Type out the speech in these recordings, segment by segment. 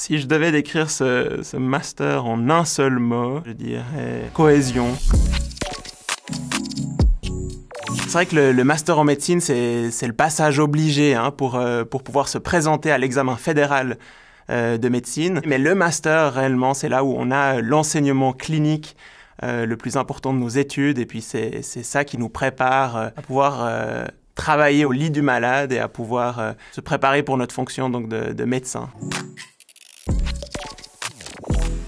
Si je devais décrire ce, master en un seul mot, je dirais cohésion. C'est vrai que le, master en médecine, c'est le passage obligé hein, euh, pour, pouvoir se présenter à l'examen fédéral euh, de médecine. Mais le master, réellement, c'est là où on a l'enseignement clinique euh, le plus important de nos études. Et puis c'est ça qui nous prépare à pouvoir travailler au lit du malade et à pouvoir se préparer pour notre fonction donc, de médecin.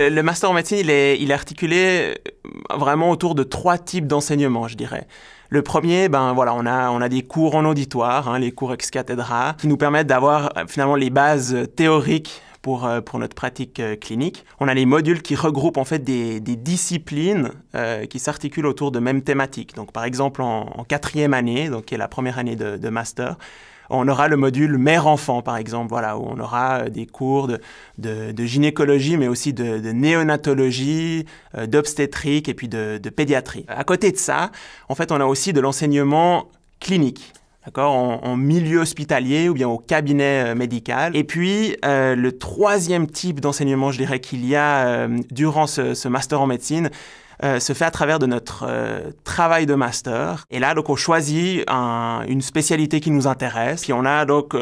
Euh, le master en médecine, il est, articulé euh, vraiment autour de trois types d'enseignement, je dirais. Le premier, ben voilà, on a, on a des cours en auditoire, hein, les cours ex cathedra, qui nous permettent d'avoir euh, finalement les bases théoriques pour, pour notre pratique clinique. On a les modules qui regroupent en fait des, des disciplines qui s'articulent autour de mêmes thématiques. Donc par exemple en, quatrième année, donc qui est la première année de master, on aura le module mère-enfant, par exemple, voilà, où on aura euh, des cours de, gynécologie, mais aussi de, néonatologie, euh, d'obstétrique et puis de, de pédiatrie. À côté de ça, en fait, on a aussi de l'enseignement clinique d'accord, en, milieu hospitalier ou bien au cabinet euh, médical. Et puis, euh, le troisième type d'enseignement, je dirais, qu'il y a euh, durant ce, ce, master en médecine, se fait à travers de notre travail de master. Et là, donc, on choisit une spécialité qui nous intéresse. Puis on a donc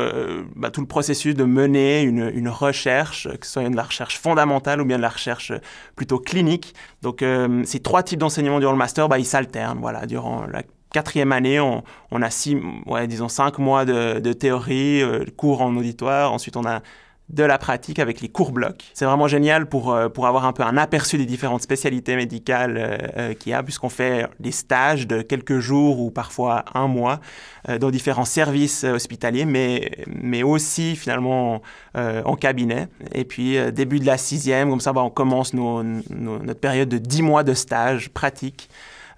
bah, tout le processus de mener une, une, recherche, que ce soit de la recherche fondamentale ou bien de la recherche plutôt clinique. Donc, ces trois types d'enseignement durant le master, bah, ils s'alternent, voilà, durant la quatrième année, on, a six, ouais, disons cinq mois de, théorie, euh, cours en auditoire, ensuite on a de la pratique avec les cours blocs. C'est vraiment génial pour, euh, pour avoir un peu un aperçu des différentes spécialités médicales euh, euh qu'il y a, puisqu'on fait des stages de quelques jours ou parfois un mois dans différents services hospitaliers, mais, mais aussi finalement en cabinet. Et puis début de la sixième, comme ça bah, on commence notre période de dix mois de stage pratique.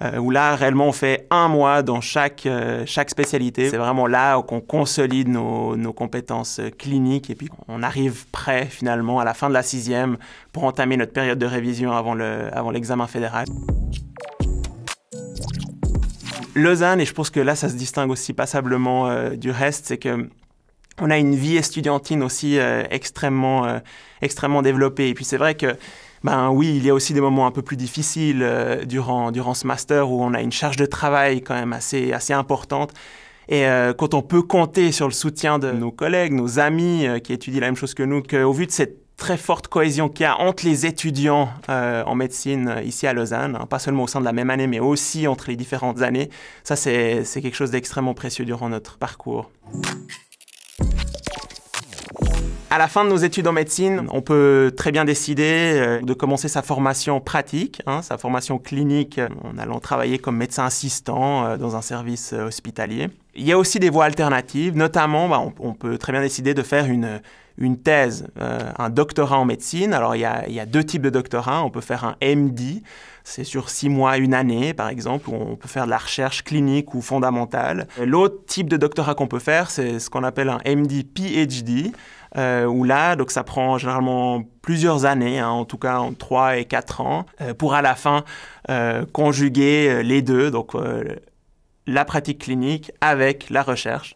Euh, où là, réellement, on fait un mois dans chaque, euh, chaque spécialité. C'est vraiment là qu'on consolide nos, nos, compétences euh, cliniques et puis on arrive prêt finalement à la fin de la sixième pour entamer notre période de révision avant l'examen le, avant fédéral. Lausanne, et je pense que là, ça se distingue aussi passablement du reste, c'est que on a une vie estudiantine aussi extrêmement, extrêmement développée. Et puis c'est vrai que ben oui, il y a aussi des moments un peu plus difficiles euh, durant, durant ce master où on a une charge de travail quand même assez, assez importante. Et euh, quand on peut compter sur le soutien de nos collègues, nos amis euh, qui étudient la même chose que nous, qu'au vu de cette très forte cohésion qu'il y a entre les étudiants en médecine ici à Lausanne, hein, pas seulement au sein de la même année, mais aussi entre les différentes années, ça c'est quelque chose d'extrêmement précieux durant notre parcours. À la fin de nos études en médecine, on peut très bien décider euh, de commencer sa formation pratique, hein, sa formation clinique, euh, en allant travailler comme médecin assistant euh, dans un service hospitalier. Il y a aussi des voies alternatives, notamment bah, on, peut très bien décider de faire une, une thèse, euh, un doctorat en médecine. Alors, il y, a, deux types de doctorats. On peut faire un MD, c'est sur six mois, une année, par exemple, où on peut faire de la recherche clinique ou fondamentale. L'autre type de doctorat qu'on peut faire, c'est ce qu'on appelle un MD-PhD, euh, où là, donc ça prend généralement plusieurs années, hein, en tout cas entre 3 et 4 ans, euh, pour à la fin conjuguer les deux, donc la pratique clinique avec la recherche.